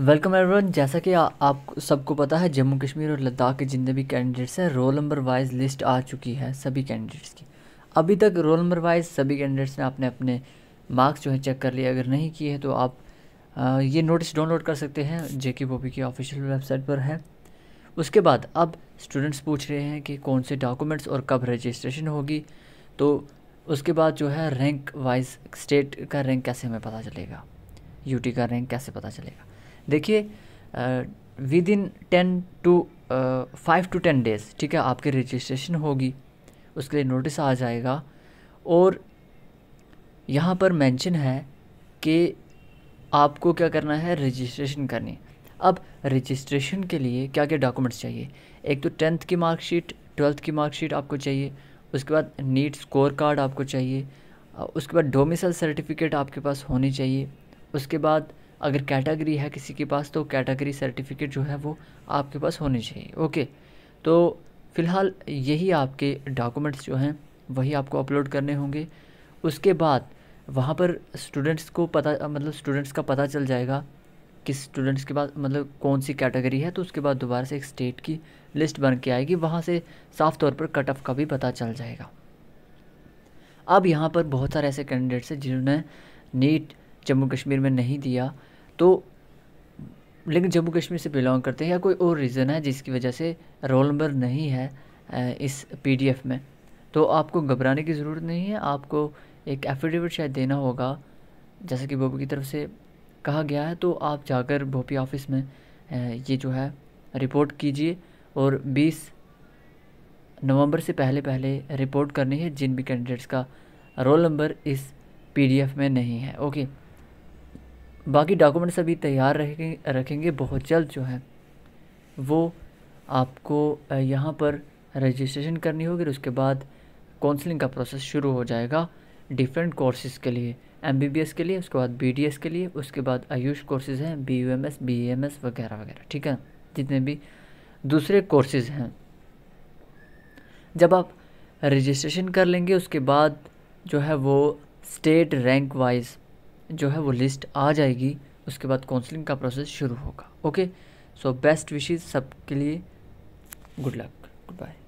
welcome everyone जैसा कि आ, आप सबको पता है जम्मू कश्मीर और लद्दाख के जितने भी कैंडिडेट्स हैं रोल नंबर वाइज लिस्ट आ चुकी है सभी कैंडिडेट्स की अभी तक रोल नंबर वाइज सभी कैंडिडेट्स ने आपने अपने मार्क्स जो है चेक कर लिए अगर नहीं किए हैं तो आप आ, ये नोटिस डाउनलोड कर सकते हैं जे के बॉबी की ऑफिशियल वेबसाइट पर है उसके बाद अब स्टूडेंट्स पूछ रहे हैं कि कौन से डॉक्यूमेंट्स और कब रजिस्ट्रेशन होगी तो उसके बाद जो है रैंक वाइज स्टेट का रैंक कैसे हमें पता चलेगा यूटी का रैंक कैसे पता चलेगा देखिए within ten to five to ten days ठीक है आपकी रजिस्ट्रेशन होगी उसके लिए नोटिस आ जाएगा और यहाँ पर मेंशन है कि आपको क्या करना है रजिस्ट्रेशन करनी अब रजिस्ट्रेशन के लिए क्या क्या डॉक्यूमेंट्स चाहिए एक तो टेंथ की मार्कशीट ट्वेल्थ की मार्कशीट आपको चाहिए उसके बाद नीट स्कोर कार्ड आपको चाहिए उसके बाद डोमिसल सर्टिफिकेट आपके पास होनी चाहिए उसके बाद अगर कैटेगरी है किसी के पास तो कैटेगरी सर्टिफिकेट जो है वो आपके पास होने चाहिए ओके तो फ़िलहाल यही आपके डॉक्यूमेंट्स जो हैं वही आपको अपलोड करने होंगे उसके बाद वहाँ पर स्टूडेंट्स को पता मतलब स्टूडेंट्स का पता चल जाएगा किस स्टूडेंट्स के पास मतलब कौन सी कैटेगरी है तो उसके बाद दोबारा से एक स्टेट की लिस्ट बन के आएगी वहाँ से साफ तौर पर कट ऑफ का भी पता चल जाएगा अब यहाँ पर बहुत सारे ऐसे कैंडिडेट्स हैं जिन्होंने नीट जम्मू कश्मीर में नहीं दिया तो लेकिन जम्मू कश्मीर से बिलोंग करते हैं या कोई और रीज़न है जिसकी वजह से रोल नंबर नहीं है इस पीडीएफ में तो आपको घबराने की ज़रूरत नहीं है आपको एक एफिडेविट शायद देना होगा जैसा कि बोपी की तरफ से कहा गया है तो आप जाकर भोपी ऑफिस में ये जो है रिपोर्ट कीजिए और 20 नवंबर से पहले पहले रिपोर्ट करनी है जिन भी कैंडिडेट्स का रोल नंबर इस पीडीएफ में नहीं है ओके बाकी डॉक्यूमेंट्स अभी तैयार रखेंगे रखेंगे बहुत जल्द जो है वो आपको यहाँ पर रजिस्ट्रेशन करनी होगी और उसके बाद काउंसलिंग का प्रोसेस शुरू हो जाएगा डिफरेंट कोर्सेज़ के लिए एम के लिए उसके बाद बी के लिए उसके बाद आयुष कोर्सेज़ हैं B U M S B M S वगैरह वगैरह ठीक है जितने भी दूसरे कोर्सेज़ हैं जब आप रजिस्ट्रेशन कर लेंगे उसके बाद जो है वो स्टेट रैंक वाइज जो है वो लिस्ट आ जाएगी उसके बाद काउंसलिंग का प्रोसेस शुरू होगा ओके सो बेस्ट विशेज़ सबके लिए गुड लक गुड बाय